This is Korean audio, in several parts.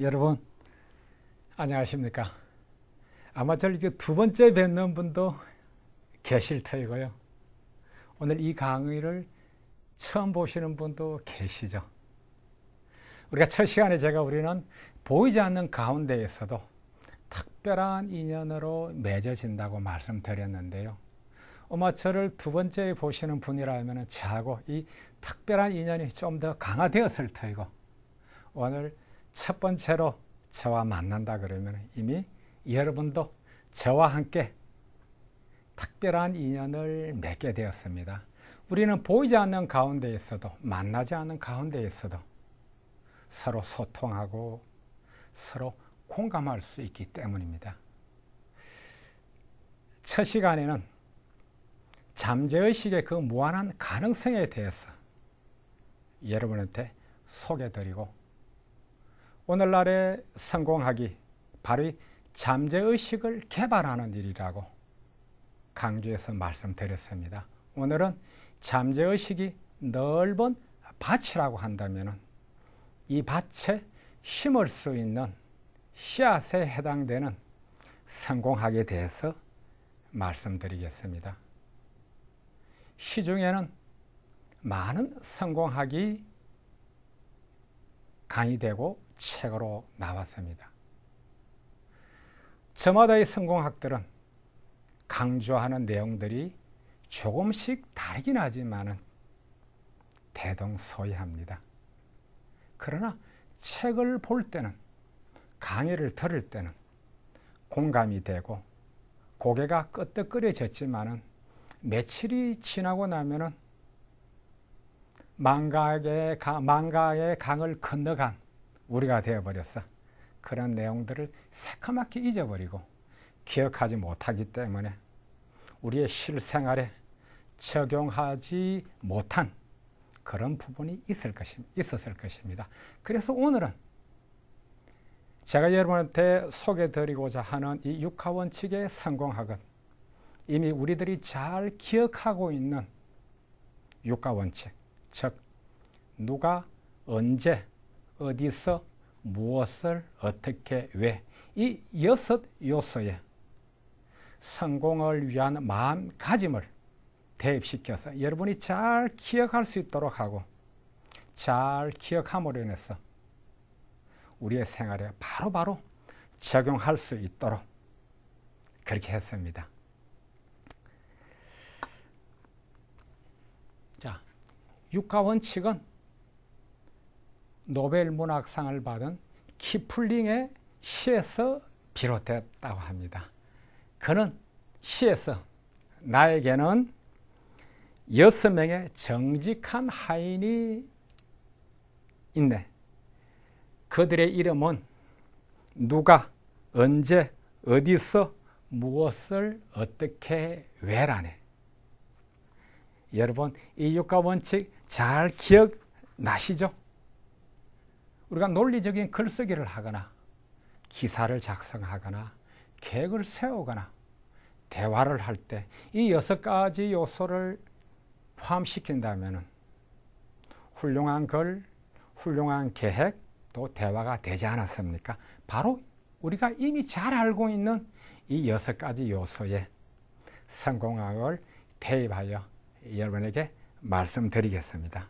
여러분 안녕하십니까 아마 저를 두 번째 뵙는 분도 계실 터이고요 오늘 이 강의를 처음 보시는 분도 계시죠 우리가 첫 시간에 제가 우리는 보이지 않는 가운데에서도 특별한 인연으로 맺어진다고 말씀드렸는데요 아마 저를 두 번째 보시는 분이라면 저하고 이 특별한 인연이 좀 더 강화되었을 터이고 오늘 첫 번째로 저와 만난다 그러면 이미 여러분도 저와 함께 특별한 인연을 맺게 되었습니다. 우리는 보이지 않는 가운데 에서도 만나지 않는 가운데 에서도 서로 소통하고 서로 공감할 수 있기 때문입니다. 첫 시간에는 잠재의식의 그 무한한 가능성에 대해서 여러분한테 소개드리고 오늘날의 성공하기 바로 잠재의식을 개발하는 일이라고 강조해서 말씀드렸습니다. 오늘은 잠재의식이 넓은 밭이라고 한다면 이 밭에 심을 수 있는 씨앗에 해당되는 성공학에 대해서 말씀드리겠습니다. 시중에는 많은 성공학이 강의되고 책으로 나왔습니다. 저마다의 성공학들은 강조하는 내용들이 조금씩 다르긴 하지만 대동소이합니다. 그러나 책을 볼 때는 강의를 들을 때는 공감이 되고 고개가 끄떡끄려졌지만 며칠이 지나고 나면은 망각의, 망각의 강을 건너간 우리가 되어버렸어. 그런 내용들을 새카맣게 잊어버리고 기억하지 못하기 때문에 우리의 실생활에 적용하지 못한 그런 부분이 있을 것임, 있었을 것입니다. 그래서 오늘은 제가 여러분한테 소개드리고자 하는 이 육하원칙에 성공하건 이미 우리들이 잘 기억하고 있는 육하원칙, 즉 누가 언제 어디서, 무엇을, 어떻게, 왜. 이 여섯 요소에 성공을 위한 마음가짐을 대입시켜서 여러분이 잘 기억할 수 있도록 하고 잘 기억함으로 인해서 우리의 생활에 바로바로 바로 적용할 수 있도록 그렇게 했습니다. 자, 육가 원칙은 노벨 문학상을 받은 키플링의 시에서 비롯했다고 합니다. 그는 시에서 나에게는 여섯 명의 정직한 하인이 있네. 그들의 이름은 누가, 언제, 어디서, 무엇을, 어떻게, 왜라네. 여러분, 이유가 원칙 잘 기억나시죠? 우리가 논리적인 글쓰기를 하거나 기사를 작성하거나 계획을 세우거나 대화를 할 때 이 여섯 가지 요소를 포함시킨다면 훌륭한 글, 훌륭한 계획, 또 대화가 되지 않았습니까? 바로 우리가 이미 잘 알고 있는 이 여섯 가지 요소에 성공학을 대입하여 여러분에게 말씀드리겠습니다.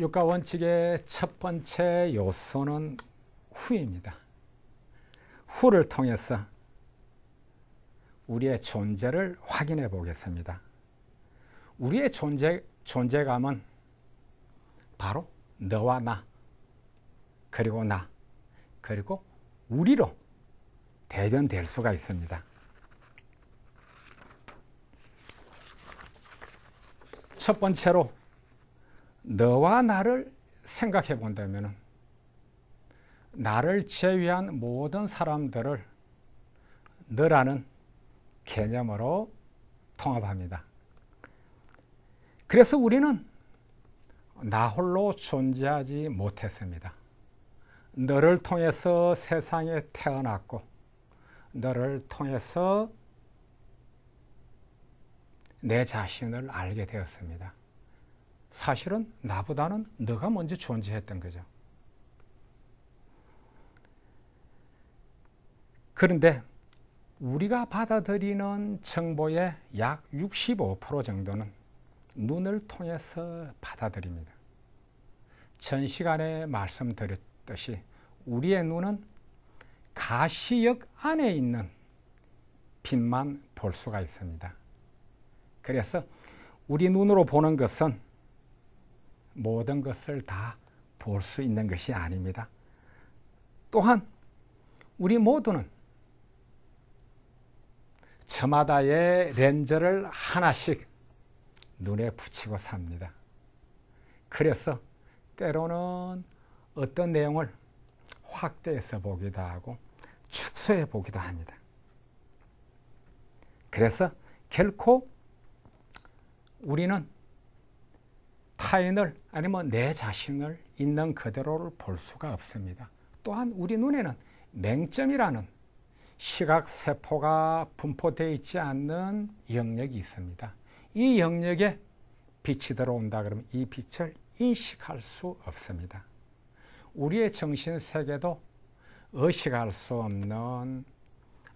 유가 원칙의 첫 번째 요소는 후입니다. 후를 통해서 우리의 존재를 확인해 보겠습니다. 우리의 존재, 존재감은 바로 너와 나, 그리고 나, 그리고 우리로 대변될 수가 있습니다. 첫 번째로 너와 나를 생각해 본다면 나를 제외한 모든 사람들을 너라는 개념으로 통합합니다. 그래서 우리는 나 홀로 존재하지 못했습니다. 너를 통해서 세상에 태어났고, 너를 통해서 내 자신을 알게 되었습니다. 사실은 나보다는 너가 먼저 존재했던 거죠. 그런데 우리가 받아들이는 정보의 약 65% 정도는 눈을 통해서 받아들입니다. 전 시간에 말씀드렸듯이 우리의 눈은 가시역 안에 있는 빛만 볼 수가 있습니다. 그래서 우리 눈으로 보는 것은 모든 것을 다 볼 수 있는 것이 아닙니다. 또한 우리 모두는 저마다의 렌즈를 하나씩 눈에 붙이고 삽니다. 그래서 때로는 어떤 내용을 확대해서 보기도 하고 축소해 보기도 합니다. 그래서 결코 우리는 타인을 아니면 내 자신을 있는 그대로를 볼 수가 없습니다. 또한 우리 눈에는 맹점이라는 시각세포가 분포되어 있지 않는 영역이 있습니다. 이 영역에 빛이 들어온다 그러면 이 빛을 인식할 수 없습니다. 우리의 정신세계도 의식할 수 없는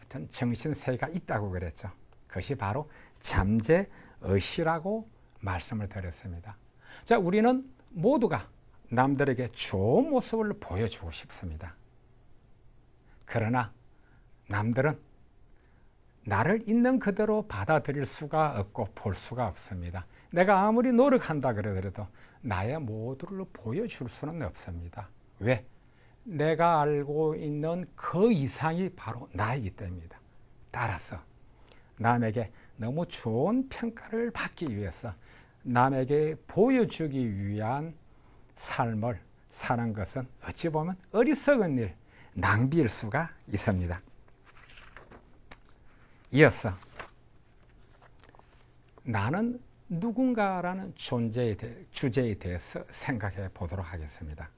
어떤 정신세계가 있다고 그랬죠. 그것이 바로 잠재의식라고 말씀을 드렸습니다. 자, 우리는 모두가 남들에게 좋은 모습을 보여주고 싶습니다. 그러나 남들은 나를 있는 그대로 받아들일 수가 없고 볼 수가 없습니다. 내가 아무리 노력한다 그러더라도 나의 모두를 보여줄 수는 없습니다. 왜? 내가 알고 있는 그 이상이 바로 나이기 때문입니다. 따라서 남에게 너무 좋은 평가를 받기 위해서 남에게 보여주기 위한 삶을 사는 것은 어찌 보면 어리석은 일, 낭비일 수가 있습니다. 이어서 나는 누군가라는 존재에 대, 주제에 대해서 생각해 보도록 하겠습니다.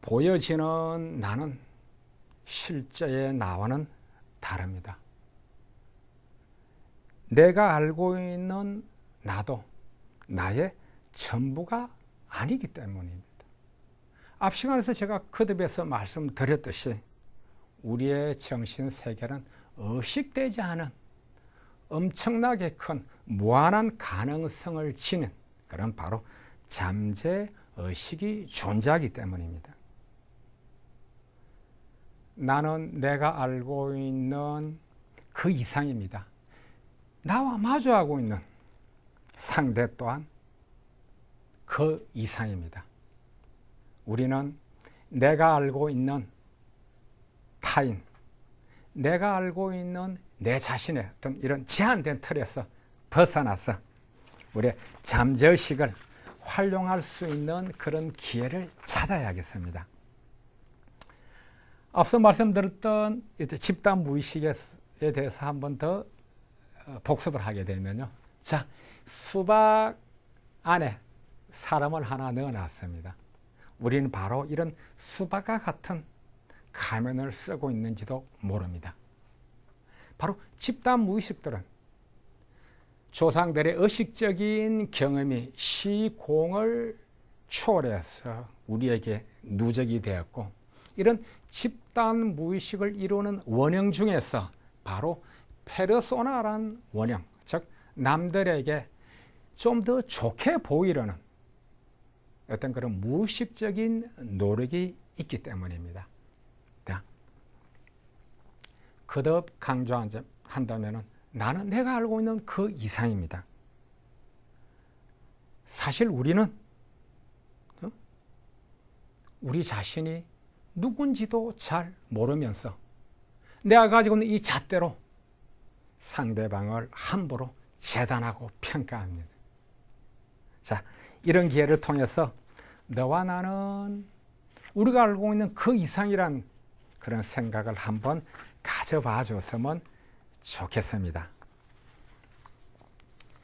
보여지는 나는 실제의 나와는 다릅니다. 내가 알고 있는 나도 나의 전부가 아니기 때문입니다. 앞 시간에서 제가 그듭에서 말씀드렸듯이 우리의 정신 세계는 의식되지 않은 엄청나게 큰 무한한 가능성을 지닌 그런 바로 잠재 의식이 존재하기 때문입니다. 나는 내가 알고 있는 그 이상입니다. 나와 마주하고 있는 상대 또한 그 이상입니다. 우리는 내가 알고 있는 타인, 내가 알고 있는 내 자신의 어떤 이런 제한된 틀에서 벗어나서 우리의 잠재의식을 활용할 수 있는 그런 기회를 찾아야겠습니다. 앞서 말씀드렸던 집단 무의식에 대해서 한 번 더 어, 복습을 하게 되면요. 자, 수박 안에 사람을 하나 넣어놨습니다. 우리는 바로 이런 수박과 같은 가면을 쓰고 있는지도 모릅니다. 바로 집단 무의식들은 조상들의 의식적인 경험이 시공을 초월해서 우리에게 누적이 되었고 이런 집단 무의식을 이루는 원형 중에서 바로 페르소나란 원형, 즉 남들에게 좀 더 좋게 보이려는 어떤 그런 무의식적인 노력이 있기 때문입니다. 그듭 강조한다면 나는 내가 알고 있는 그 이상입니다. 사실 우리는 어? 우리 자신이 누군지도 잘 모르면서 내가 가지고 있는 이 잣대로 상대방을 함부로 재단하고 평가합니다. 자, 이런 기회를 통해서 너와 나는 우리가 알고 있는 그 이상이란 그런 생각을 한번 가져봐 줬으면 좋겠습니다.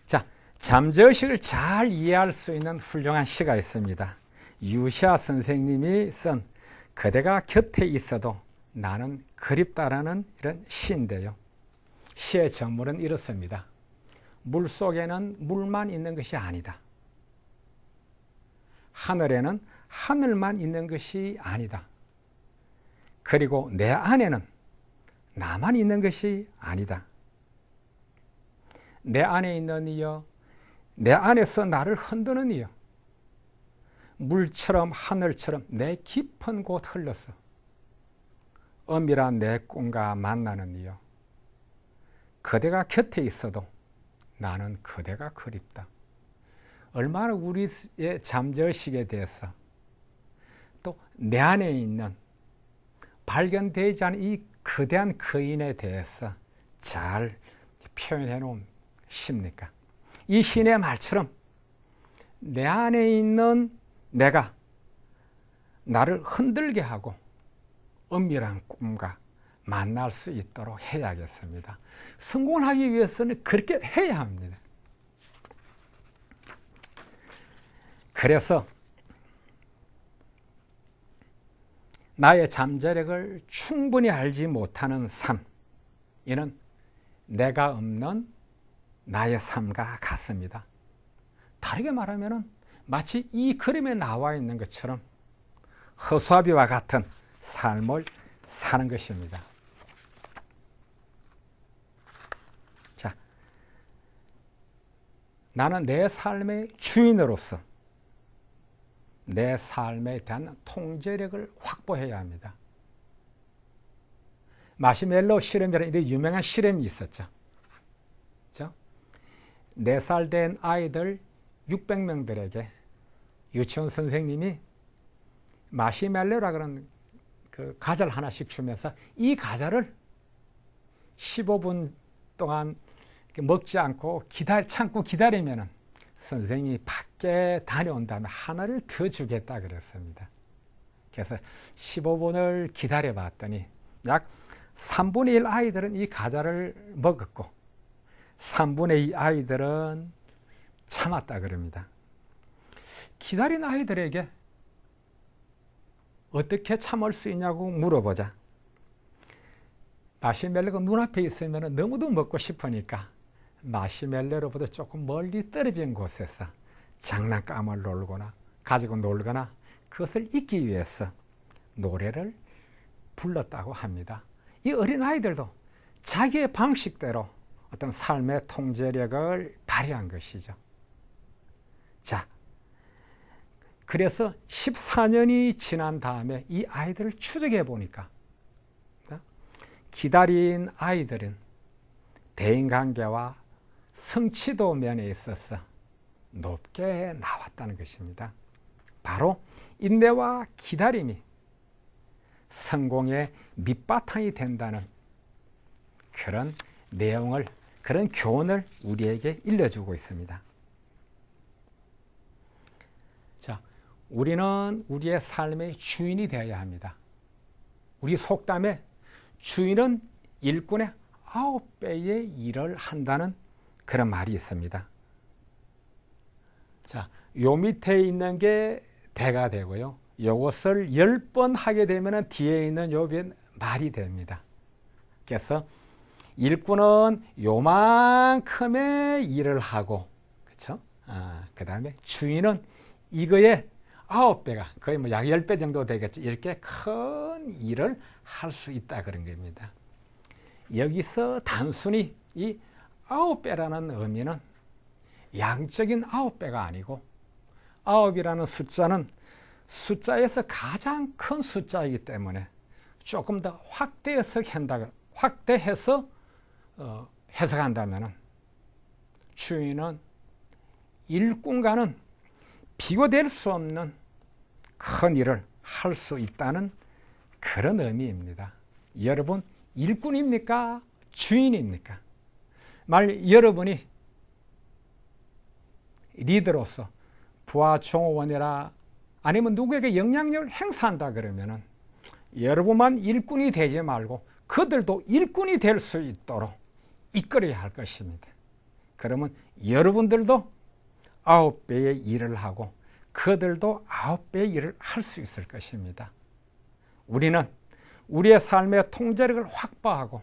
자, 잠재의식을 잘 이해할 수 있는 훌륭한 시가 있습니다. 유시아 선생님이 쓴 그대가 곁에 있어도 나는 그립다라는 이런 시인데요. 시의 전물은 이렇습니다. 물 속에는 물만 있는 것이 아니다. 하늘에는 하늘만 있는 것이 아니다. 그리고 내 안에는 나만 있는 것이 아니다. 내 안에 있는 이여, 내 안에서 나를 흔드는 이여, 물처럼 하늘처럼 내 깊은 곳 흘러서 엄밀한 내 꿈과 만나는 이여, 그대가 곁에 있어도 나는 그대가 그립다. 얼마나 우리의 잠재의식에 대해서 또 내 안에 있는 발견되지 않은 이 거대한 거인에 대해서 잘 표현해 놓은 시입니까? 이 시인의 말처럼 내 안에 있는 내가 나를 흔들게 하고 은밀한 꿈과 만날 수 있도록 해야겠습니다. 성공 하기 위해서는 그렇게 해야 합니다. 그래서 나의 잠재력을 충분히 알지 못하는 삶, 이는 내가 없는 나의 삶과 같습니다. 다르게 말하면 마치 이 그림에 나와 있는 것처럼 허수아비와 같은 삶을 사는 것입니다. 나는 내 삶의 주인으로서 내 삶에 대한 통제력을 확보해야 합니다. 마시멜로 실험이라는 이런 유명한 실험이 있었죠. 그렇죠? 4살 된 아이들 600명들에게 유치원 선생님이 마시멜로라 그런 그 과자를 하나씩 주면서 이 과자를 15분 동안 먹지 않고 기다 참고 기다리면은 선생이 밖에 다녀온 다음에 하나를 더 주겠다 그랬습니다. 그래서 15분을 기다려 봤더니 약 3분의 1 아이들은 이 과자를 먹었고 3분의 2 아이들은 참았다 그럽니다. 기다린 아이들에게 어떻게 참을 수 있냐고 물어보자. 마시멜로가 눈앞에 있으면 너무도 먹고 싶으니까 마시멜로로부터 조금 멀리 떨어진 곳에서 장난감을 놀거나 가지고 놀거나 그것을 잊기 위해서 노래를 불렀다고 합니다. 이 어린아이들도 자기의 방식대로 어떤 삶의 통제력을 발휘한 것이죠. 자, 그래서 14년이 지난 다음에 이 아이들을 추적해 보니까 어? 기다린 아이들은 대인관계와 성취도 면에 있어서 높게 나왔다는 것입니다. 바로 인내와 기다림이 성공의 밑바탕이 된다는 그런 내용을 그런 교훈을 우리에게 일러주고 있습니다. 자, 우리는 우리의 삶의 주인이 되어야 합니다. 우리 속담에 주인은 일꾼의 아홉 배의 일을 한다는 그런 말이 있습니다. 자, 요 밑에 있는 게 대가 되고요. 요것을 1번 하게 되면 뒤에 있는 요 말이 됩니다. 그래서 일꾼은 요만큼의 일을 하고, 그쵸? 아, 그 다음에 주인은 이거에 아홉 배가 거의 뭐약 10배 정도 되겠죠. 이렇게 큰 일을 할 수 있다 그런 겁니다. 여기서 단순히 이 아홉 배라는 의미는 양적인 아홉 배가 아니고 아홉이라는 숫자는 숫자에서 가장 큰 숫자이기 때문에 조금 더 확대해서 한다, 확대해서 어, 해석한다면 주인은 일꾼과는 비교될 수 없는 큰 일을 할 수 있다는 그런 의미입니다. 여러분 일꾼입니까? 주인입니까? 말 여러분이 리더로서 부하 총호원이라 아니면 누구에게 영향력을 행사한다 그러면은 여러분만 일꾼이 되지 말고 그들도 일꾼이 될 수 있도록 이끌어야 할 것입니다. 그러면 여러분들도 아홉 배의 일을 하고 그들도 아홉 배의 일을 할 수 있을 것입니다. 우리는 우리의 삶의 통제력을 확보하고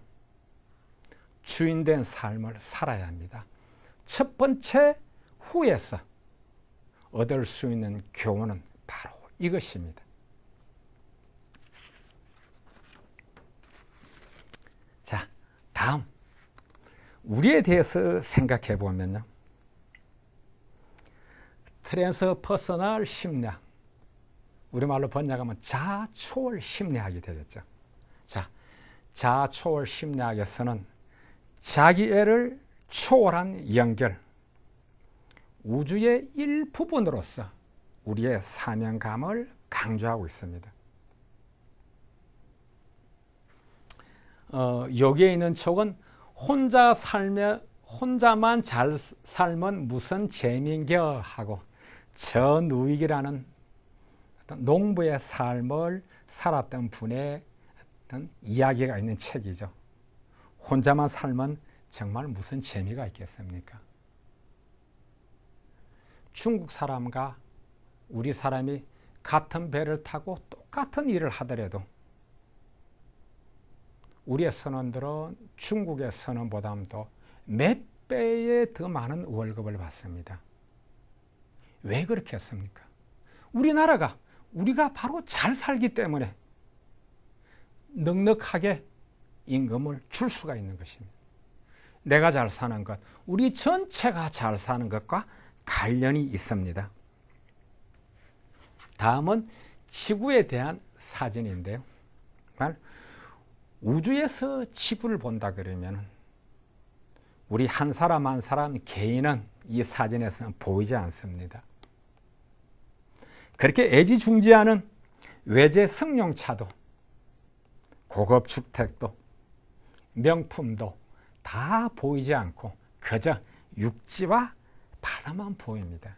주인된 삶을 살아야 합니다. 첫 번째 후에서 얻을 수 있는 교훈은 바로 이것입니다. 자, 다음. 우리에 대해서 생각해 보면요. 트랜스 퍼스널 심리학. 우리말로 번역하면 자초월 심리학이 되겠죠. 자, 자초월 심리학에서는 자기 애를 초월한 연결, 우주의 일부분으로서 우리의 사명감을 강조하고 있습니다. 어, 여기에 있는 척은 혼자 살며 혼자만 잘 살면 무슨 재미인겨 하고 전우익이라는 농부의 삶을 살았던 분의 이야기가 있는 책이죠. 혼자만 살면 정말 무슨 재미가 있겠습니까? 중국 사람과 우리 사람이 같은 배를 타고 똑같은 일을 하더라도 우리의 선원들은 중국의 선원보다 더몇 배에 더 많은 월급을 받습니다. 왜 그렇게 했습니까? 우리나라가 우리가 바로 잘 살기 때문에 넉넉하게 임금을 줄 수가 있는 것입니다. 내가 잘 사는 것, 우리 전체가 잘 사는 것과 관련이 있습니다. 다음은 지구에 대한 사진인데요. 우주에서 지구를 본다 그러면 우리 한 사람 한 사람 개인은 이 사진에서는 보이지 않습니다. 그렇게 애지중지하는 외제 승용차도 고급 주택도 명품도 다 보이지 않고 그저 육지와 바다만 보입니다.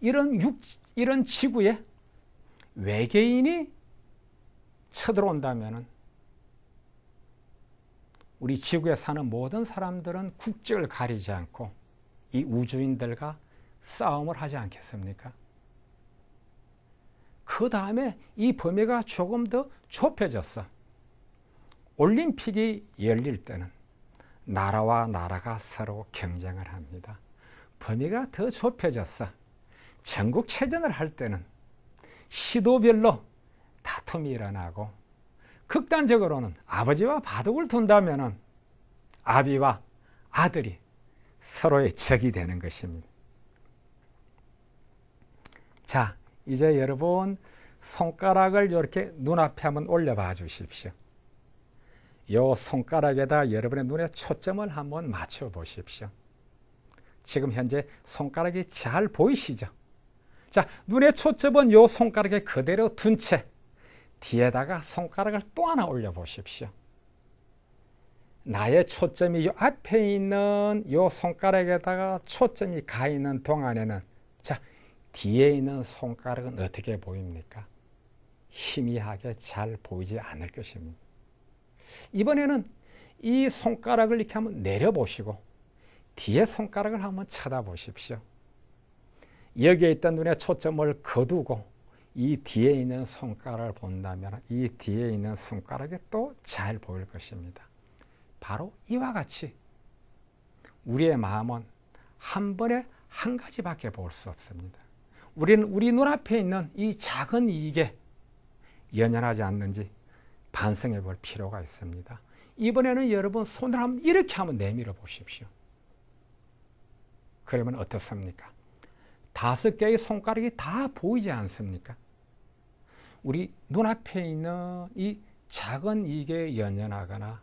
이런 육, 이런 지구에 외계인이 쳐들어온다면 우리 지구에 사는 모든 사람들은 국적을 가리지 않고 이 우주인들과 싸움을 하지 않겠습니까? 그 다음에 이 범위가 조금 더 좁혀졌어. 올림픽이 열릴 때는 나라와 나라가 서로 경쟁을 합니다. 범위가 더 좁혀졌어. 전국 체전을 할 때는 시도별로 다툼이 일어나고 극단적으로는 아버지와 바둑을 둔다면 아비와 아들이 서로의 적이 되는 것입니다. 자, 이제 여러분 손가락을 이렇게 눈앞에 한번 올려봐 주십시오. 요 손가락에다 여러분의 눈에 초점을 한번 맞춰 보십시오. 지금 현재 손가락이 잘 보이시죠? 자, 눈의 초점은 요 손가락에 그대로 둔 채 뒤에다가 손가락을 또 하나 올려 보십시오. 나의 초점이 요 앞에 있는 요 손가락에다가 초점이 가 있는 동안에는 자, 뒤에 있는 손가락은 어떻게 보입니까? 희미하게 잘 보이지 않을 것입니다. 이번에는 이 손가락을 이렇게 한번 내려보시고 뒤에 손가락을 한번 쳐다보십시오. 여기에 있던 눈의 초점을 거두고 이 뒤에 있는 손가락을 본다면 이 뒤에 있는 손가락이 또 잘 보일 것입니다. 바로 이와 같이 우리의 마음은 한 번에 한 가지밖에 볼 수 없습니다. 우리는 우리 눈앞에 있는 이 작은 이익에 연연하지 않는지 반성해 볼 필요가 있습니다. 이번에는 여러분 손을 한번 이렇게 한번 내밀어 보십시오. 그러면 어떻습니까? 다섯 개의 손가락이 다 보이지 않습니까? 우리 눈앞에 있는 이 작은 이게 연연하거나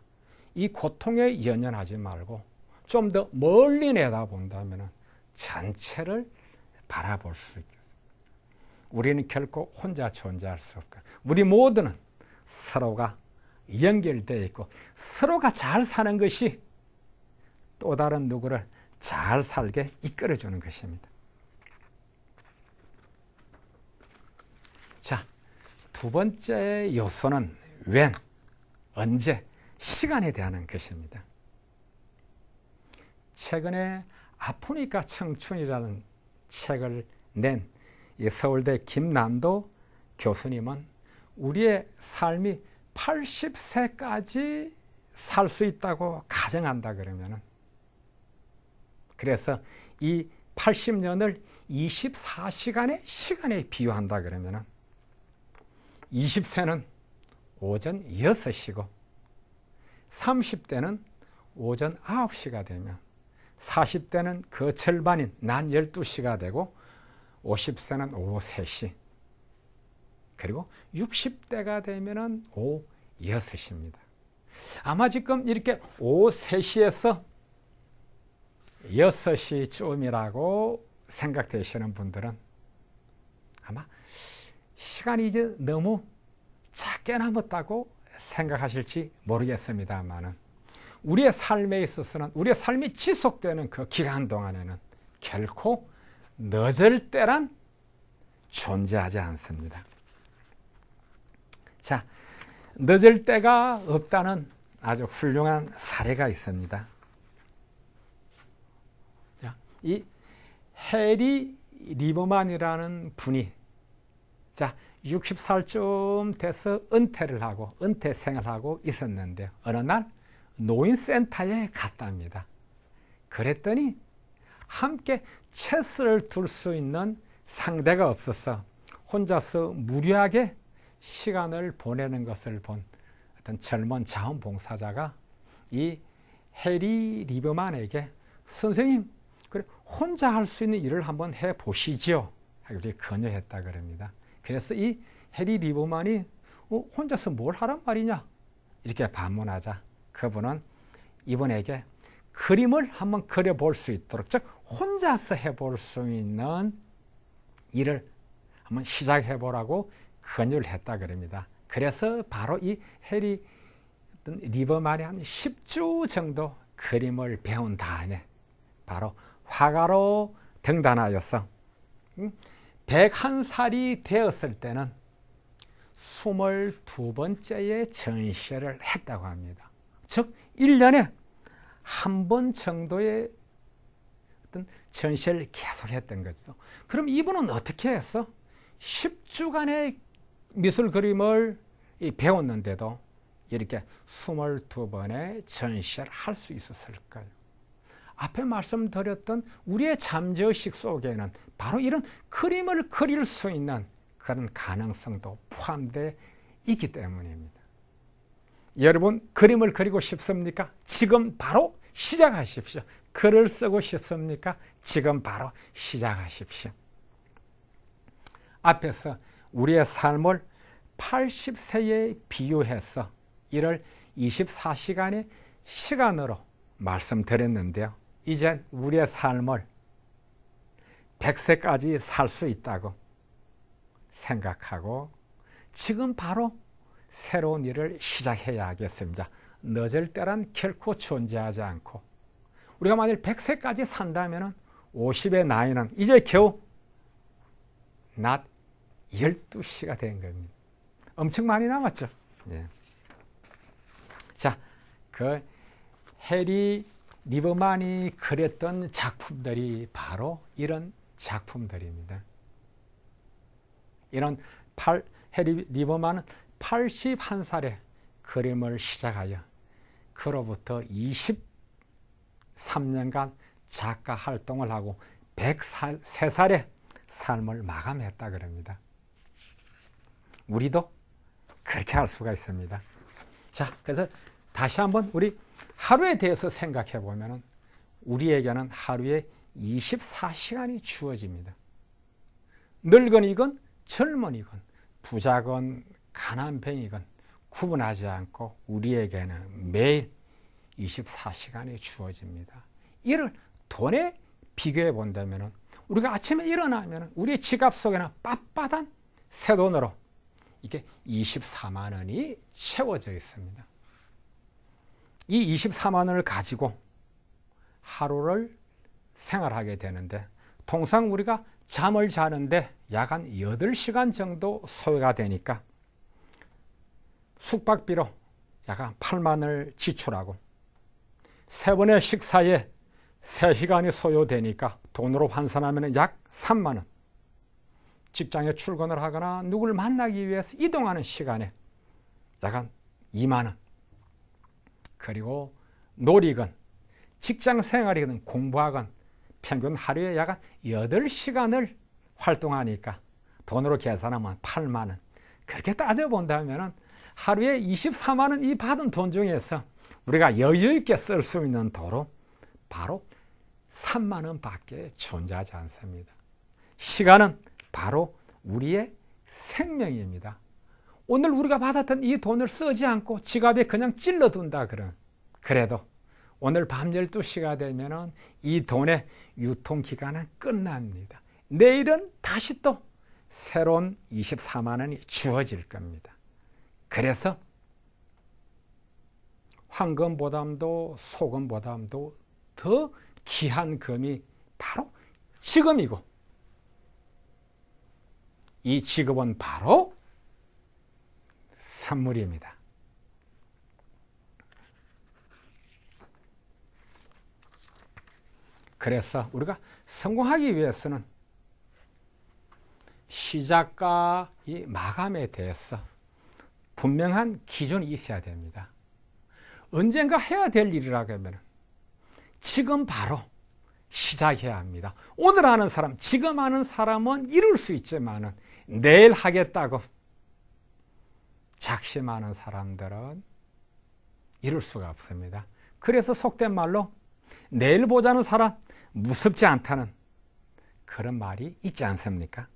이 고통에 연연하지 말고 좀 더 멀리 내다본다면 전체를 바라볼 수 있겠습니다. 우리는 결코 혼자 존재할 수 없고 우리 모두는 서로가 연결되어 있고 서로가 잘 사는 것이 또 다른 누구를 잘 살게 이끌어주는 것입니다. 자, 두 번째 요소는 웬, 언제, 시간에 대한 것입니다. 최근에 아프니까 청춘이라는 책을 낸 서울대 김남도 교수님은 우리의 삶이 80세까지 살 수 있다고 가정한다 그러면은 그래서 이 80년을 24시간의 시간에 비유한다 그러면은 20세는 오전 6시고 30대는 오전 9시가 되면 40대는 그 절반인 난 12시가 되고 50세는 오후 3시 그리고 60대가 되면은 오후 6시입니다. 아마 지금 이렇게 오후 3시에서 6시쯤이라고 생각되시는 분들은 아마 시간이 이제 너무 작게 남았다고 생각하실지 모르겠습니다만은 우리의 삶에 있어서는 우리의 삶이 지속되는 그 기간 동안에는 결코 늦을 때란 존재하지 않습니다. 자, 늦을 때가 없다는 아주 훌륭한 사례가 있습니다. 자, 이 해리 리버만이라는 분이 자, 60살쯤 돼서 은퇴를 하고 은퇴 생활하고 있었는데 어느 날 노인센터에 갔답니다. 그랬더니 함께 체스를 둘 수 있는 상대가 없어서 혼자서 무리하게 시간을 보내는 것을 본 어떤 젊은 자원봉사자가 이 해리 리브만에게 선생님, 그래 혼자 할 수 있는 일을 한번 해 보시지요. 이렇게 권유했다 그럽니다. 그래서 이 해리 리브만이 어, 혼자서 뭘 하란 말이냐 이렇게 반문하자 그분은 이분에게 그림을 한번 그려볼 수 있도록 즉 혼자서 해볼 수 있는 일을 한번 시작해보라고 건유를 했다 그럽니다. 그래서 바로 이 해리 리버만이 한 10주 정도 그림을 배운 다음에 바로 화가로 등단하였어. 101살이 음, 되었을 때는 22번째의 전시를 회 했다고 합니다. 즉 1년에 한 번 정도의 어떤 전시를 회 계속했던 거죠. 그럼 이분은 어떻게 했어? 10주간의 미술 그림을 배웠는데도 이렇게 22번의 전시를 할 수 있었을까요? 앞에 말씀드렸던 우리의 잠재의식 속에는 바로 이런 그림을 그릴 수 있는 그런 가능성도 포함되 있기 때문입니다. 여러분 그림을 그리고 싶습니까? 지금 바로 시작하십시오. 글을 쓰고 싶습니까? 지금 바로 시작하십시오. 앞에서 우리의 삶을 80세에 비유해서 이를 24시간의 시간으로 말씀드렸는데요. 이제 우리의 삶을 100세까지 살 수 있다고 생각하고 지금 바로 새로운 일을 시작해야겠습니다. 늦을 때란 결코 존재하지 않고 우리가 만일 100세까지 산다면 50의 나이는 이제 겨우 낮 12시가 된 겁니다. 엄청 많이 남았죠. 예. 자, 그 해리 리버만이 그렸던 작품들이 바로 이런 작품들입니다. 이런 팔, 해리 리버만은 81살에 그림을 시작하여 그로부터 23년간 작가 활동을 하고 103살에 삶을 마감했다 그럽니다. 우리도 그렇게 할 수가 있습니다. 자, 그래서 다시 한번 우리 하루에 대해서 생각해 보면 우리에게는 하루에 24시간이 주어집니다. 늙은이건 젊은이건 부자건 가난뱅이건 구분하지 않고 우리에게는 매일 24시간이 주어집니다. 이를 돈에 비교해 본다면 우리가 아침에 일어나면 우리의 지갑 속에는 빳빳한 새 돈으로 이게 24만 원이 채워져 있습니다. 이 24만 원을 가지고 하루를 생활하게 되는데 통상 우리가 잠을 자는데 약 한 8시간 정도 소요가 되니까 숙박비로 약 한 8만을 원 지출하고 세 번의 식사에 3시간이 소요되니까 돈으로 환산하면 약 3만 원 직장에 출근을 하거나 누구를 만나기 위해서 이동하는 시간에 약간 2만 원 그리고 놀이건 직장 생활이건 공부하건 평균 하루에 약간 8시간을 활동하니까 돈으로 계산하면 8만 원 그렇게 따져본다면 하루에 24만 원이 받은 돈 중에서 우리가 여유 있게 쓸 수 있는 도로 바로 3만 원밖에 존재하지 않습니다. 시간은 바로 우리의 생명입니다. 오늘 우리가 받았던 이 돈을 쓰지 않고 지갑에 그냥 찔러둔다 그럼 그래도 오늘 밤 12시가 되면 이 돈의 유통기간은 끝납니다. 내일은 다시 또 새로운 24만 원이 주어질 겁니다. 그래서 황금 보담도 소금 보담도 더 귀한 금이 바로 지금이고 이 직업은 바로 산물입니다. 그래서 우리가 성공하기 위해서는 시작과 이 마감에 대해서 분명한 기준이 있어야 됩니다. 언젠가 해야 될 일이라고 하면 지금 바로 시작해야 합니다. 오늘 하는 사람, 지금 하는 사람은 이룰 수 있지만 내일 하겠다고 작심하는 사람들은 이룰 수가 없습니다. 그래서 속된 말로 내일 보자는 사람 무섭지 않다는 그런 말이 있지 않습니까?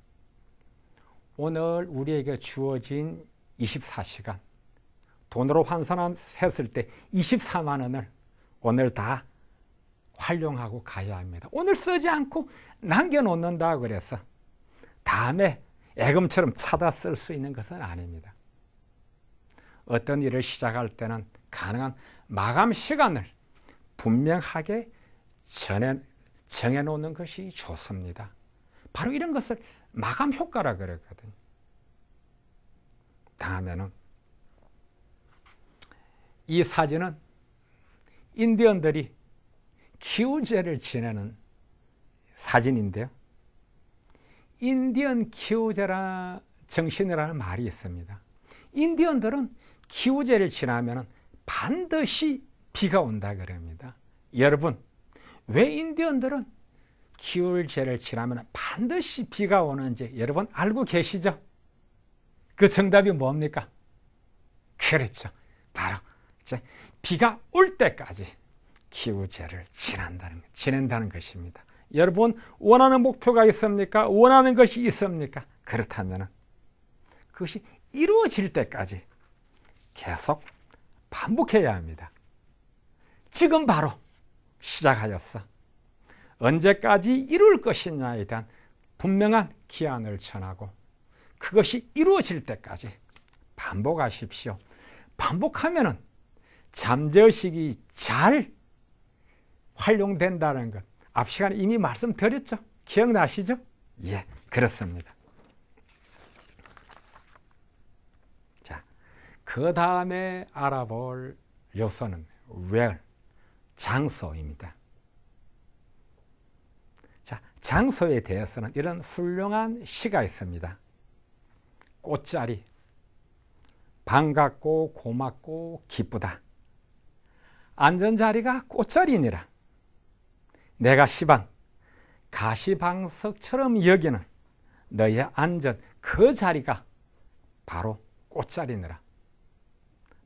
오늘 우리에게 주어진 24시간 돈으로 환산했을 한때 24만 원을 오늘 다 활용하고 가야 합니다. 오늘 쓰지 않고 남겨놓는다 그래서 다음에 애금처럼 찾아 쓸 수 있는 것은 아닙니다. 어떤 일을 시작할 때는 가능한 마감 시간을 분명하게 전해, 정해놓는 것이 좋습니다. 바로 이런 것을 마감 효과라 그랬거든요. 다음에는 이 사진은 인디언들이 기우제를 지내는 사진인데요. 인디언 키우제라 정신이라는 말이 있습니다. 인디언들은 기후제를 지나면 반드시 비가 온다 그럽니다. 여러분, 왜 인디언들은 기울제를 지나면 반드시 비가 오는지 여러분 알고 계시죠? 그 정답이 뭡니까? 그렇죠. 바로 비가 올 때까지 기우제를 지낸다는, 지낸다는 것입니다. 여러분 원하는 목표가 있습니까? 원하는 것이 있습니까? 그렇다면 그것이 이루어질 때까지 계속 반복해야 합니다. 지금 바로 시작하였어. 언제까지 이룰 것이냐에 대한 분명한 기한을 전하고 그것이 이루어질 때까지 반복하십시오. 반복하면은 잠재의식이 잘 활용된다는 것, 앞 시간에 이미 말씀드렸죠. 기억나시죠? 예, 그렇습니다. 자, 그 다음에 알아볼 요소는 where, 장소입니다. 자, 장소에 대해서는 이런 훌륭한 시가 있습니다. 꽃자리, 반갑고 고맙고 기쁘다. 안전자리가 꽃자리니라. 내가 시방 가시방석처럼 여기는 너의 안전 그 자리가 바로 꽃자리느라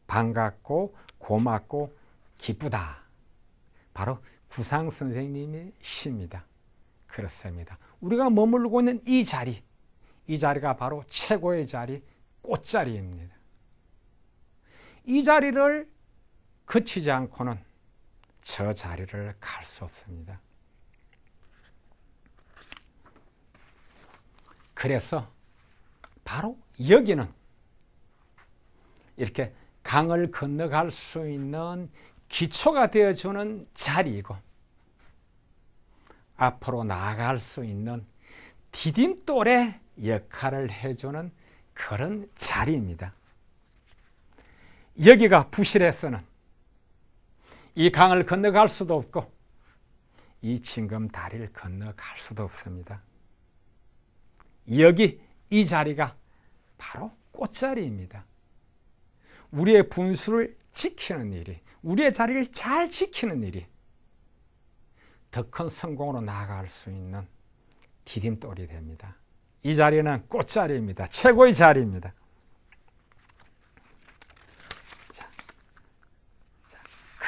반갑고 고맙고 기쁘다 바로 구상 선생님의 시입니다 그렇습니다 우리가 머물고 있는 이 자리 이 자리가 바로 최고의 자리 꽃자리입니다 이 자리를 거치지 않고는 저 자리를 갈 수 없습니다. 그래서 바로 여기는 이렇게 강을 건너갈 수 있는 기초가 되어주는 자리이고 앞으로 나아갈 수 있는 디딤돌의 역할을 해주는 그런 자리입니다. 여기가 부실에서는 이 강을 건너갈 수도 없고 이 징검 다리를 건너갈 수도 없습니다. 여기 이 자리가 바로 꽃자리입니다. 우리의 분수를 지키는 일이, 우리의 자리를 잘 지키는 일이 더 큰 성공으로 나아갈 수 있는 디딤돌이 됩니다. 이 자리는 꽃자리입니다. 최고의 자리입니다.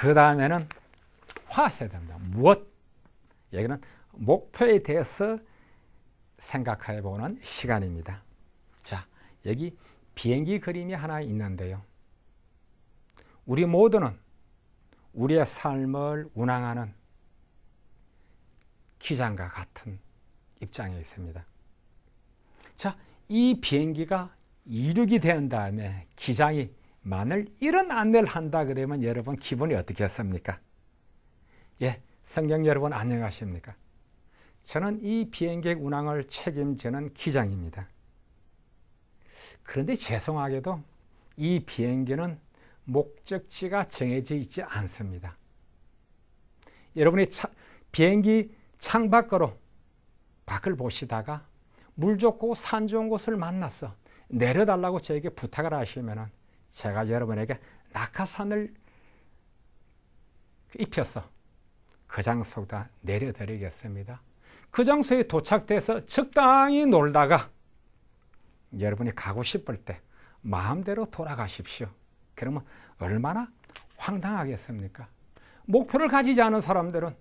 그 다음에는 화세됩니다. 무엇? 여기는 목표에 대해서 생각해 보는 시간입니다. 자, 여기 비행기 그림이 하나 있는데요. 우리 모두는 우리의 삶을 운항하는 기장과 같은 입장에 있습니다. 자, 이 비행기가 이륙이 된 다음에 기장이 만을 이런 안내를 한다 그러면 여러분 기분이 어떻겠습니까? 예, 성경 여러분 안녕하십니까? 저는 이 비행객 운항을 책임지는 기장입니다. 그런데 죄송하게도 이 비행기는 목적지가 정해져 있지 않습니다. 여러분이 차, 비행기 창밖으로 밖을 보시다가 물 좋고 산 좋은 곳을 만났어. 내려달라고 저에게 부탁을 하시면은 제가 여러분에게 낙하산을 입혀서 그 장소다 내려드리겠습니다. 그 장소에 도착돼서 적당히 놀다가 여러분이 가고 싶을 때 마음대로 돌아가십시오. 그러면 얼마나 황당하겠습니까? 목표를 가지지 않은 사람들은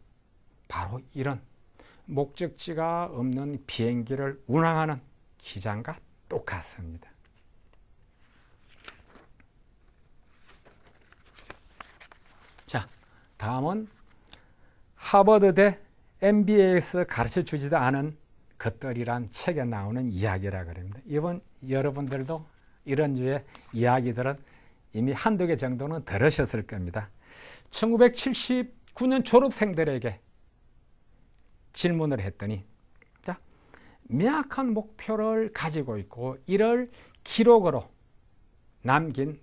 바로 이런 목적지가 없는 비행기를 운항하는 기장과 똑같습니다. 다음은 하버드대 MBA에서 가르쳐 주지도 않은 것들이란 책에 나오는 이야기라 그럽니다. 이번 여러분들도 이런 유의 이야기들은 이미 한두 개 정도는 들으셨을 겁니다. 1979년 졸업생들에게 질문을 했더니 자, 미약한 목표를 가지고 있고 이를 기록으로 남긴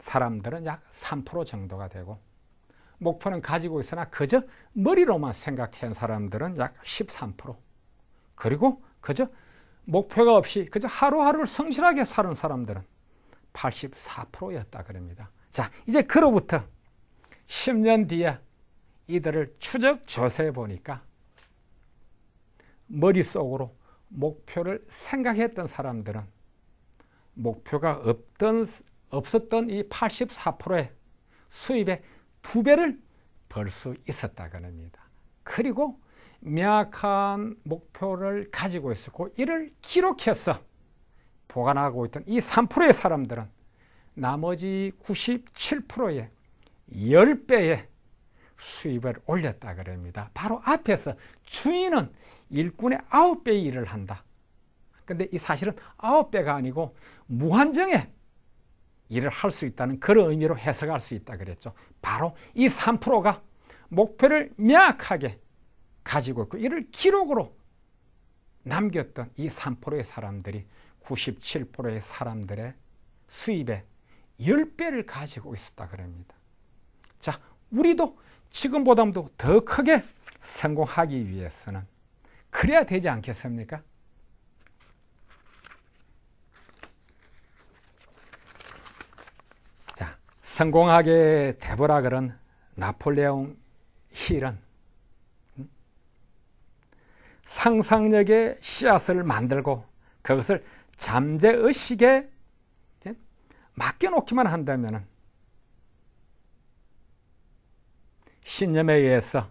사람들은 약 3% 정도가 되고 목표는 가지고 있으나 그저 머리로만 생각한 사람들은 약13% 그리고 그저 목표가 없이 그저 하루하루를 성실하게 사는 사람들은 84%였다 그럽니다. 자, 이제 그로부터 10년 뒤에 이들을 추적 조사해 보니까 머릿속으로 목표를 생각했던 사람들은 목표가 없던, 없었던 이 84%의 수입의 두 배를 벌 수 있었다고 합니다. 그리고 명확한 목표를 가지고 있었고 이를 기록해서 보관하고 있던 이 3%의 사람들은 나머지 97%의 10배의 수입을 올렸다 그럽니다. 바로 앞에서 주인은 일꾼의 9배의 일을 한다. 근데 이 사실은 9배가 아니고 무한정의 일을 할 수 있다는 그런 의미로 해석할 수 있다 그랬죠. 바로 이 3%가 목표를 명확하게 가지고 있고 이를 기록으로 남겼던 이 3%의 사람들이 97%의 사람들의 수입에 10배를 가지고 있었다 그럽니다. 자, 우리도 지금보다도 더 크게 성공하기 위해서는 그래야 되지 않겠습니까? 성공하게 되보라 그런 나폴레옹 힐은 상상력의 씨앗을 만들고 그것을 잠재의식에 맡겨놓기만 한다면 신념에 의해서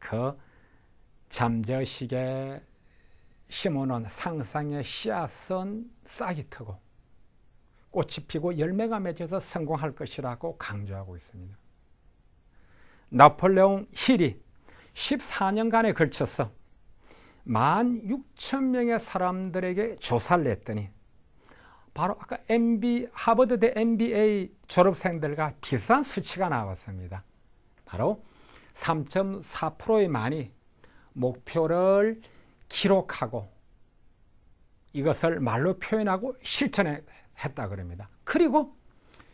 그 잠재의식에 심어놓은 상상의 씨앗은 싹이 트고 꽃이 피고 열매가 맺혀서 성공할 것이라고 강조하고 있습니다. 나폴레옹 힐이 14년간에 걸쳐서 1만 6천 명의 사람들에게 조사를 했더니 바로 아까 MB, 하버드대 MBA 졸업생들과 비슷한 수치가 나왔습니다. 바로 3.4%의 만이 목표를 기록하고 이것을 말로 표현하고 실천해 했다 그럽니다. 그리고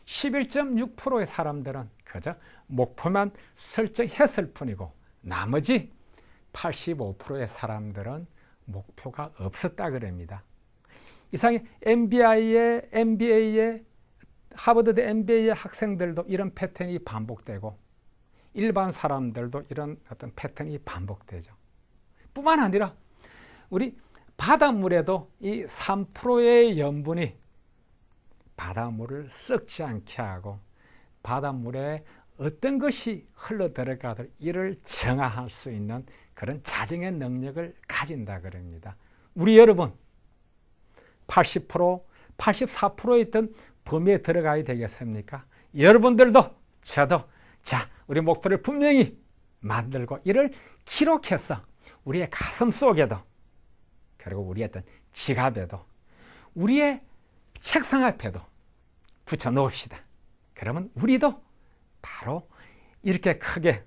11.6%의 사람들은 그저 목표만 설정했을 뿐이고 나머지 85%의 사람들은 목표가 없었다 그럽니다. 이상의 MBI의 MBA의 하버드대 MBA의 학생들도 이런 패턴이 반복되고 일반 사람들도 이런 어떤 패턴이 반복되죠. 뿐만 아니라 우리 바닷물에도 이 3%의 염분이 바닷물을 썩지 않게 하고 바닷물에 어떤 것이 흘러 들어가들 이를 정화할 수 있는 그런 자정의 능력을 가진다 그럽니다. 우리 여러분 80% 8 4 있던 범위에 들어가야 되겠습니까? 여러분들도 저도 자 우리 목표를 분명히 만들고 이를 기록해서 우리의 가슴 속에도 그리고 우리의 어떤 지갑에도 우리의 책상 앞에도 붙여 놓읍시다. 그러면 우리도 바로 이렇게 크게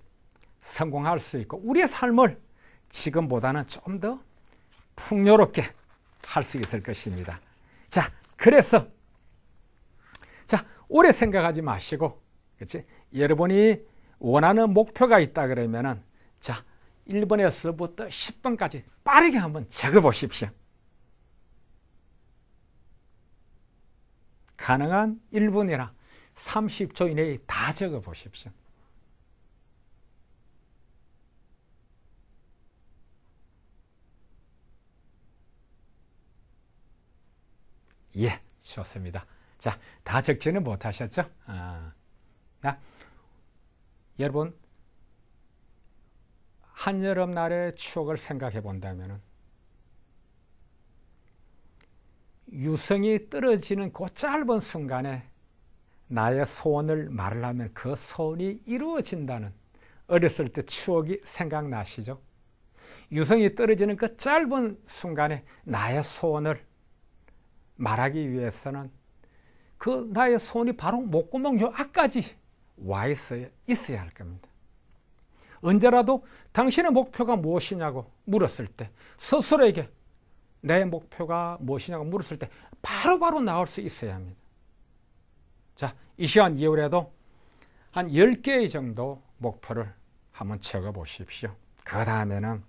성공할 수 있고 우리의 삶을 지금보다는 좀 더 풍요롭게 할 수 있을 것입니다. 자, 그래서 자, 오래 생각하지 마시고 그렇지? 여러분이 원하는 목표가 있다 그러면은 자, 1번에서부터 10번까지 빠르게 한번 적어 보십시오. 가능한 1분이나 30초 이내에 다 적어 보십시오. 예, 좋습니다. 자, 다 적지는 못하셨죠? 아, 나, 여러분, 한여름날의 추억을 생각해 본다면 유성이 떨어지는 그 짧은 순간에 나의 소원을 말하면 그 소원이 이루어진다는 어렸을 때 추억이 생각나시죠? 유성이 떨어지는 그 짧은 순간에 나의 소원을 말하기 위해서는 그 나의 소원이 바로 목구멍 요 앞까지 와 있어야, 있어야 할 겁니다. 언제라도 당신의 목표가 무엇이냐고 물었을 때 스스로에게 내 목표가 무엇이냐고 물었을 때 바로바로 바로 나올 수 있어야 합니다. 자, 이 시간 이후에도 한 10개의 정도 목표를 한번 적어 보십시오. 그 다음에는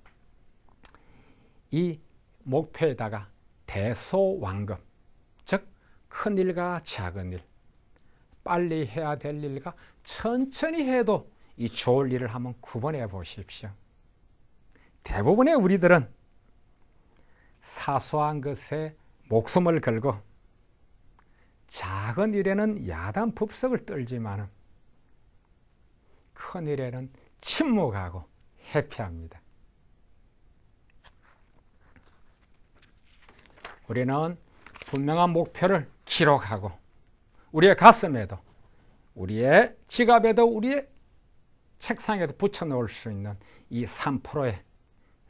이 목표에다가 대소왕급즉큰 일과 작은 일, 빨리 해야 될 일과 천천히 해도 이 좋을 일을 한번 구분해 보십시오. 대부분의 우리들은 사소한 것에 목숨을 걸고 작은 일에는 야단 법석을 떨지만큰 일에는 침묵하고 회피합니다. 우리는 분명한 목표를 기록하고 우리의 가슴에도 우리의 지갑에도 우리의 책상에도 붙여놓을 수 있는 이 3%에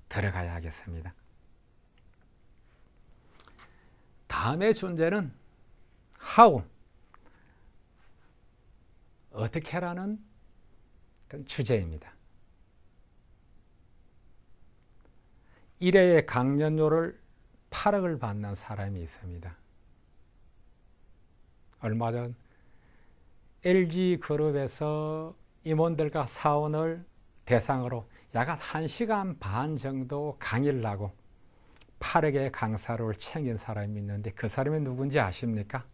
들어가야 하겠습니다. 다음의 존재는 how 어떻게 하라는 주제입니다. 1회의 강연료를 8억을 받는 사람이 있습니다. 얼마 전 LG그룹에서 임원들과 사원을 대상으로 약한 1시간 반 정도 강의를 하고 8억게 강사를 챙긴 사람이 있는데 그 사람이 누군지 아십니까?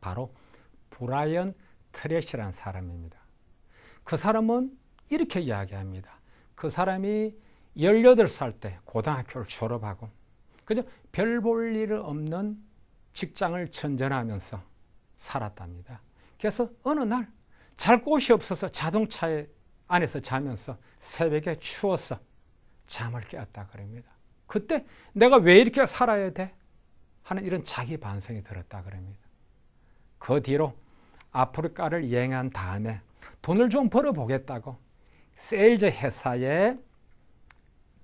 바로 브라이언 트레시라는 사람입니다. 그 사람은 이렇게 이야기합니다. 그 사람이 18살 때 고등학교를 졸업하고 그저 별볼 일 없는 직장을 전전하면서 살았답니다. 그래서 어느 날 잘 곳이 없어서 자동차 안에서 자면서 새벽에 추워서 잠을 깨었다 그럽니다. 그때 내가 왜 이렇게 살아야 돼? 하는 이런 자기 반성이 들었다 그럽니다. 그 뒤로 아프리카를 여행한 다음에 돈을 좀 벌어보겠다고 세일즈 회사에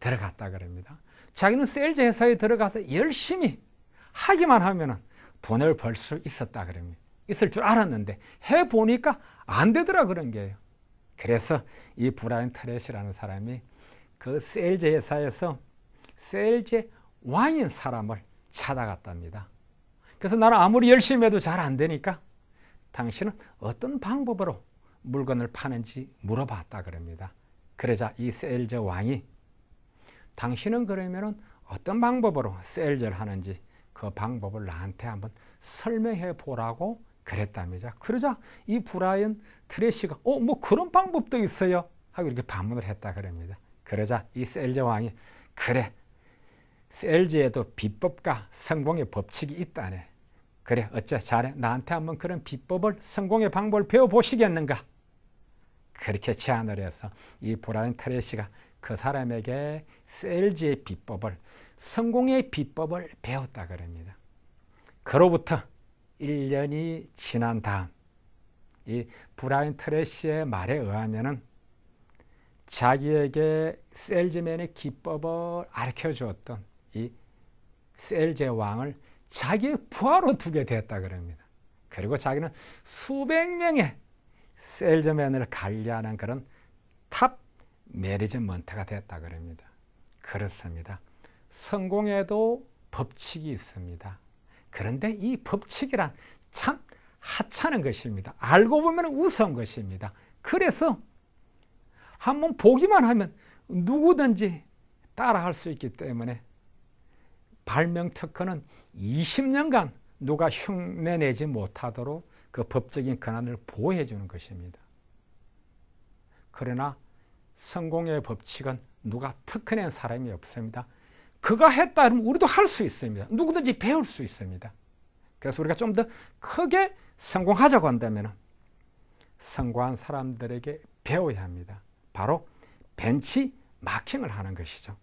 들어갔다 그럽니다. 자기는 세일즈 회사에 들어가서 열심히 하기만 하면은 돈을 벌 수 있었다 그럽니다. 있을 줄 알았는데 해 보니까 안 되더라 그런 게요. 그래서 이 브라인 트레시라는 사람이 그 세일즈 회사에서 셀제 왕인 사람을 찾아갔답니다. 그래서 나는 아무리 열심히 해도 잘 안 되니까 당신은 어떤 방법으로 물건을 파는지 물어봤다 그럽니다. 그러자 이 셀제 왕이 당신은 그러면은 어떤 방법으로 셀제를 하는지 그 방법을 나한테 한번 설명해 보라고 그랬답니다. 그러자 이 브라이언 트레시가 어뭐 그런 방법도 있어요 하고 이렇게 반문을 했다 그럽니다. 그러자 이 셀제 왕이 그래 셀즈에도 비법과 성공의 법칙이 있다네. 그래, 어째 잘해. 나한테 한번 그런 비법을, 성공의 방법을 배워보시겠는가? 그렇게 제안을 해서 이 보라는 트레시가 그 사람에게 셀즈의 비법을, 성공의 비법을 배웠다 그럽니다. 그로부터 1년이 지난 다음, 이 브라인 트레시의 말에 의하면 자기에게 셀즈맨의 기법을 알려 주었던 이 셀제 왕을 자기의 부하로 두게 되었다 그럽니다. 그리고 자기는 수백 명의 셀저맨을 관리하는 그런 탑 매니지먼트가 되었다 그럽니다. 그렇습니다. 성공에도 법칙이 있습니다. 그런데 이 법칙이란 참 하찮은 것입니다. 알고 보면 우스운 것입니다. 그래서 한번 보기만 하면 누구든지 따라할 수 있기 때문에 발명 특허는 20년간 누가 흉내내지 못하도록 그 법적인 권한을 보호해 주는 것입니다. 그러나 성공의 법칙은 누가 특허낸 사람이 없습니다. 그가 했다 하면 우리도 할 수 있습니다. 누구든지 배울 수 있습니다. 그래서 우리가 좀 더 크게 성공하자고 한다면 성공한 사람들에게 배워야 합니다. 바로 벤치 마킹을 하는 것이죠.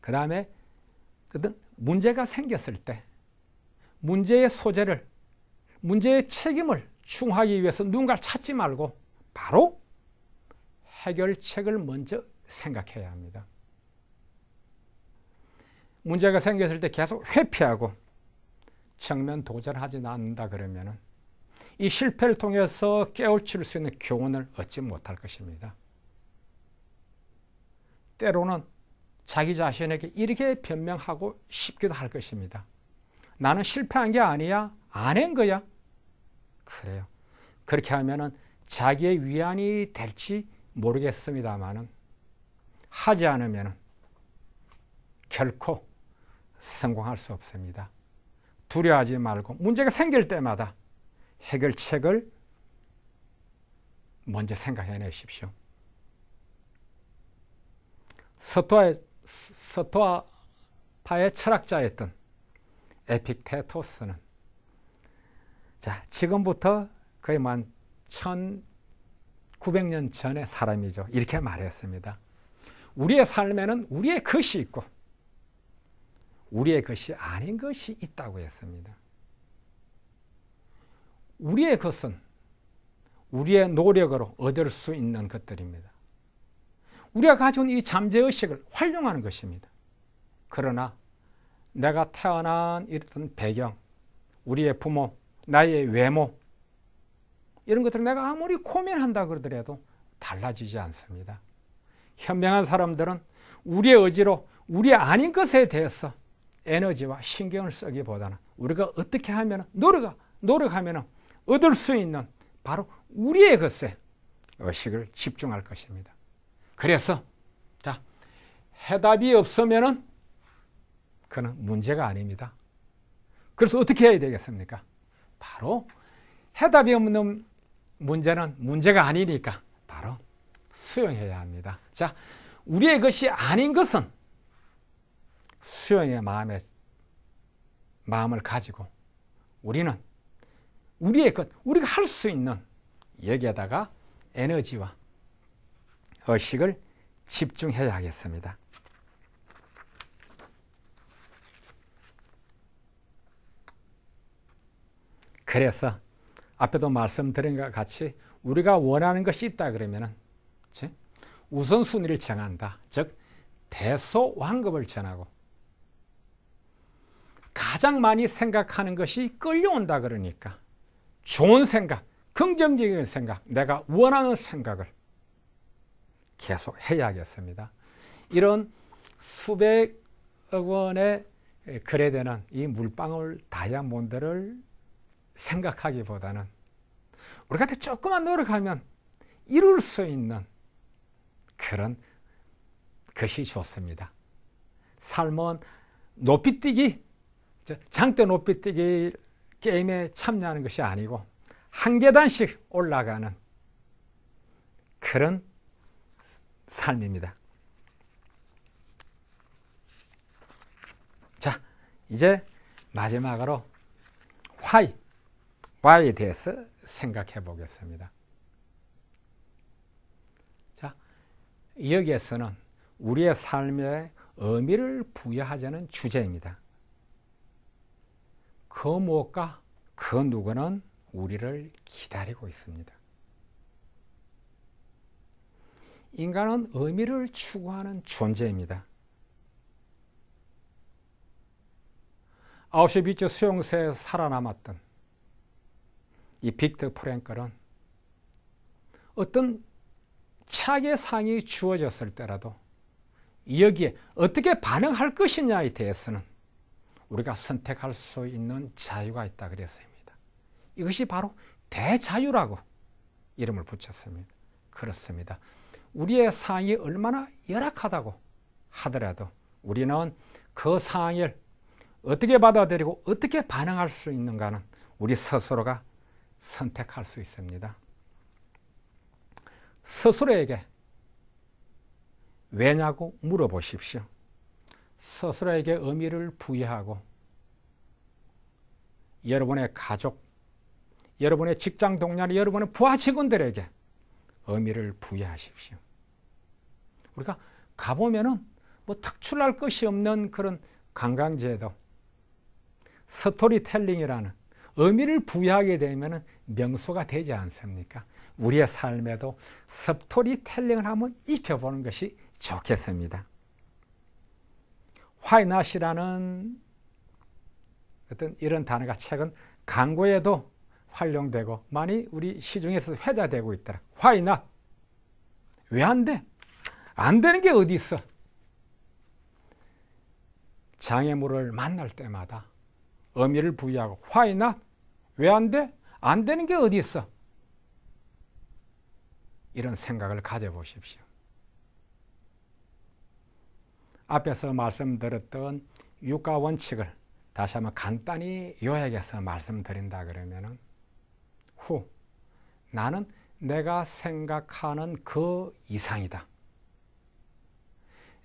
그 다음에 문제가 생겼을 때 문제의 소재를 문제의 책임을 충하기 위해서 누군가를 찾지 말고 바로 해결책을 먼저 생각해야 합니다. 문제가 생겼을 때 계속 회피하고 정면 도전하지 않는다 그러면 이 실패를 통해서 깨우칠 수 있는 교훈을 얻지 못할 것입니다. 때로는 자기 자신에게 이렇게 변명하고 싶기도 할 것입니다. 나는 실패한 게 아니야. 안 한 거야. 그래요. 그렇게 하면은 자기의 위안이 될지 모르겠습니다만은 하지 않으면은 결코 성공할 수 없습니다. 두려워하지 말고 문제가 생길 때마다 해결책을 먼저 생각해 내십시오. 서토의 스토아파의 철학자였던 에픽테토스는 자, 지금부터 거의 만 뭐 1900년 전의 사람이죠. 이렇게 말했습니다. 우리의 삶에는 우리의 것이 있고 우리의 것이 아닌 것이 있다고 했습니다. 우리의 것은 우리의 노력으로 얻을 수 있는 것들입니다. 우리가 가지고 이 잠재의식을 활용하는 것입니다. 그러나 내가 태어난 이랬 배경, 우리의 부모, 나의 외모, 이런 것들을 내가 아무리 고민한다 그러더라도 달라지지 않습니다. 현명한 사람들은 우리의 의지로 우리 아닌 것에 대해서 에너지와 신경을 쓰기보다는 우리가 어떻게 하면 노력, 노력하면 얻을 수 있는 바로 우리의 것에 의식을 집중할 것입니다. 그래서 자 해답이 없으면 그는 문제가 아닙니다. 그래서 어떻게 해야 되겠습니까? 바로 해답이 없는 문제는 문제가 아니니까 바로 수용해야 합니다. 자, 우리의 것이 아닌 것은 수용의 마음에 마음을 가지고 우리는 우리의 것, 우리가 할 수 있는 여기에다가 에너지와 의식을 집중해야 하겠습니다. 그래서 앞에도 말씀드린 것 같이 우리가 원하는 것이 있다 그러면은 우선순위를 정한다. 즉 대소환급을 전하고 가장 많이 생각하는 것이 끌려온다 그러니까 좋은 생각, 긍정적인 생각, 내가 원하는 생각을 계속 해야겠습니다. 이런 수백억 원에 거래되는 이 물방울 다이아몬드를 생각하기보다는 우리 한테 조금만 노력하면 이룰 수 있는 그런 것이 좋습니다. 삶은 높이뛰기, 장대 높이뛰기 게임에 참여하는 것이 아니고 한 계단씩 올라가는 그런 삶입니다. 자, 이제 마지막으로 why, why에 대해서 생각해 보겠습니다. 자, 여기에서는 우리의 삶에 의미를 부여하자는 주제입니다. 그 무엇과 그 누구는 우리를 기다리고 있습니다. 인간은 의미를 추구하는 존재입니다. 아우슈비츠 수용소에 살아남았던 이 빅터 프랭클은 어떤 차계상이 주어졌을 때라도 여기에 어떻게 반응할 것이냐에 대해서는 우리가 선택할 수 있는 자유가 있다 그랬습니다. 이것이 바로 대자유라고 이름을 붙였습니다. 그렇습니다. 우리의 상황이 얼마나 열악하다고 하더라도 우리는 그 상황을 어떻게 받아들이고 어떻게 반응할 수 있는가는 우리 스스로가 선택할 수 있습니다. 스스로에게 왜냐고 물어보십시오. 스스로에게 의미를 부여하고 여러분의 가족, 여러분의 직장 동료 여러분의 부하 직원들에게 의미를 부여하십시오. 우리가 가보면은 뭐특출할 것이 없는 그런 관광제도 스토리텔링이라는 의미를 부여하게 되면 명소가 되지 않습니까? 우리의 삶에도 스토리텔링을 한번 입혀보는 것이 좋겠습니다. 화이낫이라는 어떤 이런 단어가 최근 광고에도 활용되고 많이 우리 시중에서 회자되고 있더라. 화이나 왜 안 돼? 안 되는 게 어디 있어? 장애물을 만날 때마다 의미를 부여하고 화이나 왜 안 돼? 안 되는 게 어디 있어? 이런 생각을 가져보십시오. 앞에서 말씀드렸던 유가 원칙을 다시 한번 간단히 요약해서 말씀드린다 그러면은 후 나는 내가 생각하는 그 이상이다.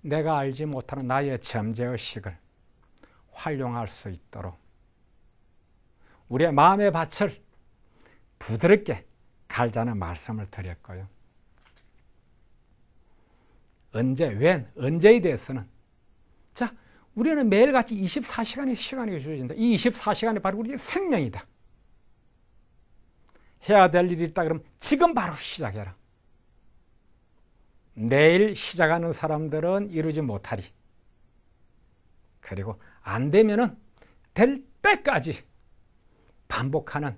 내가 알지 못하는 나의 잠재의식을 활용할 수 있도록 우리의 마음의 밭을 부드럽게 갈자는 말씀을 드렸고요. 언제, 웬, 언제에 대해서는 자, 우리는 매일같이 24시간의 시간이 주어진다. 이 24시간이 바로 우리의 생명이다. 해야 될 일이 있다 그럼 지금 바로 시작해라. 내일 시작하는 사람들은 이루지 못하리. 그리고 안 되면은 될 때까지 반복하는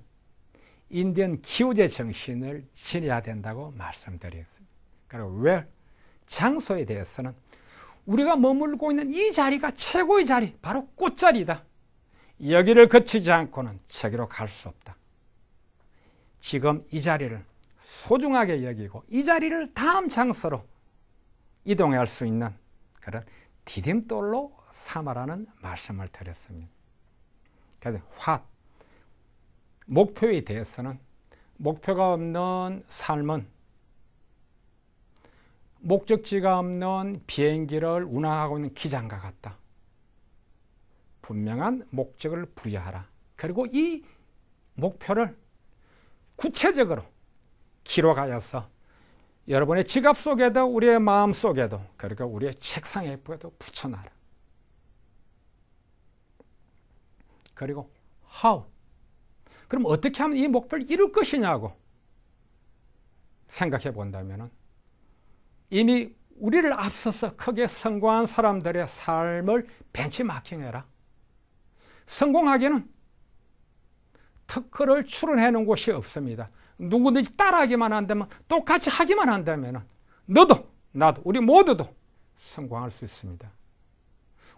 인디언 기우제 정신을 지내야 된다고 말씀드렸습니다. 그리고 왜 장소에 대해서는 우리가 머물고 있는 이 자리가 최고의 자리, 바로 꽃자리다. 여기를 거치지 않고는 저기로 갈 수 없다. 지금 이 자리를 소중하게 여기고 이 자리를 다음 장소로 이동할 수 있는 그런 디딤돌로 삼아라는 말씀을 드렸습니다. 그래서 화 목표에 대해서는 목표가 없는 삶은 목적지가 없는 비행기를 운항하고 있는 기장과 같다. 분명한 목적을 부여하라. 그리고 이 목표를 구체적으로 기록하여서 여러분의 지갑 속에도 우리의 마음 속에도 그리고 그러니까 우리의 책상에 도 붙여놔라. 그리고 how 그럼 어떻게 하면 이 목표를 이룰 것이냐고 생각해 본다면 이미 우리를 앞서서 크게 성공한 사람들의 삶을 벤치마킹해라. 성공하기는 특허를 출원해 놓은 곳이 없습니다. 누구든지 따라하기만 한다면 똑같이 하기만 한다면 너도 나도 우리 모두도 성공할 수 있습니다.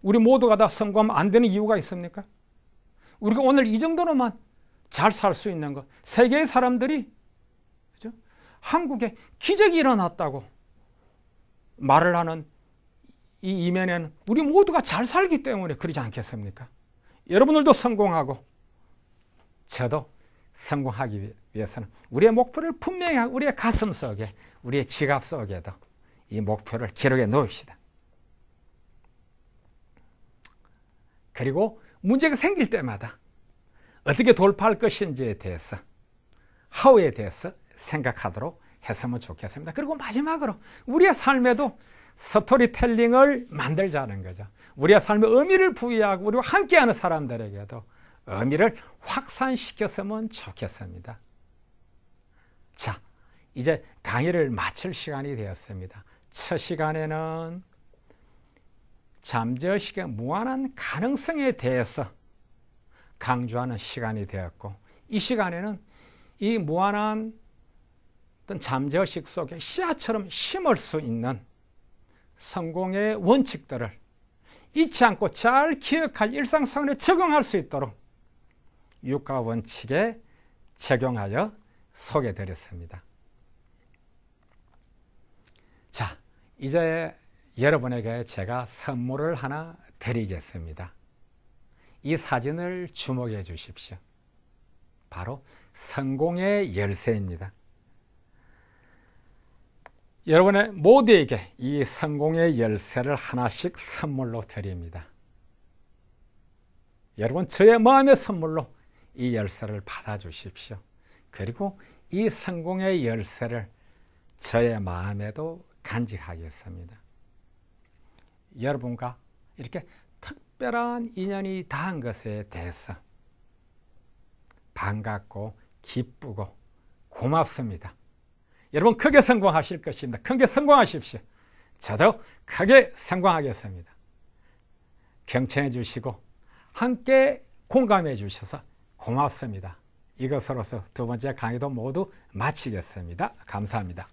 우리 모두가 다 성공하면 안 되는 이유가 있습니까? 우리가 오늘 이 정도로만 잘 살 수 있는 것 세계의 사람들이 그죠? 한국에 기적이 일어났다고 말을 하는 이 이면에는 우리 모두가 잘 살기 때문에 그러지 않겠습니까? 여러분들도 성공하고 저도 성공하기 위해서는 우리의 목표를 분명히 하고 우리의 가슴 속에 우리의 지갑 속에도 이 목표를 기록해 놓읍시다. 그리고 문제가 생길 때마다 어떻게 돌파할 것인지에 대해서 하우에 대해서 생각하도록 했으면 좋겠습니다. 그리고 마지막으로 우리의 삶에도 스토리텔링을 만들자는 거죠. 우리의 삶의 의미를 부여하고 우리와 함께하는 사람들에게도 의미를 확산시켰으면 좋겠습니다. 자, 이제 강의를 마칠 시간이 되었습니다. 첫 시간에는 잠재의식의 무한한 가능성에 대해서 강조하는 시간이 되었고 이 시간에는 이 무한한 어떤 잠재의식 속에 씨앗처럼 심을 수 있는 성공의 원칙들을 잊지 않고 잘 기억할 일상생활에 적용할 수 있도록 유가 원칙에 적용하여 소개드렸습니다. 자, 이제 여러분에게 제가 선물을 하나 드리겠습니다. 이 사진을 주목해 주십시오. 바로 성공의 열쇠입니다. 여러분의 모두에게 이 성공의 열쇠를 하나씩 선물로 드립니다. 여러분, 저의 마음의 선물로 이 열쇠를 받아주십시오. 그리고 이 성공의 열쇠를 저의 마음에도 간직하겠습니다. 여러분과 이렇게 특별한 인연이 닿은 것에 대해서 반갑고 기쁘고 고맙습니다. 여러분 크게 성공하실 것입니다. 크게 성공하십시오. 저도 크게 성공하겠습니다. 경청해 주시고 함께 공감해 주셔서 고맙습니다. 이것으로서 두 번째 강의도 모두 마치겠습니다. 감사합니다.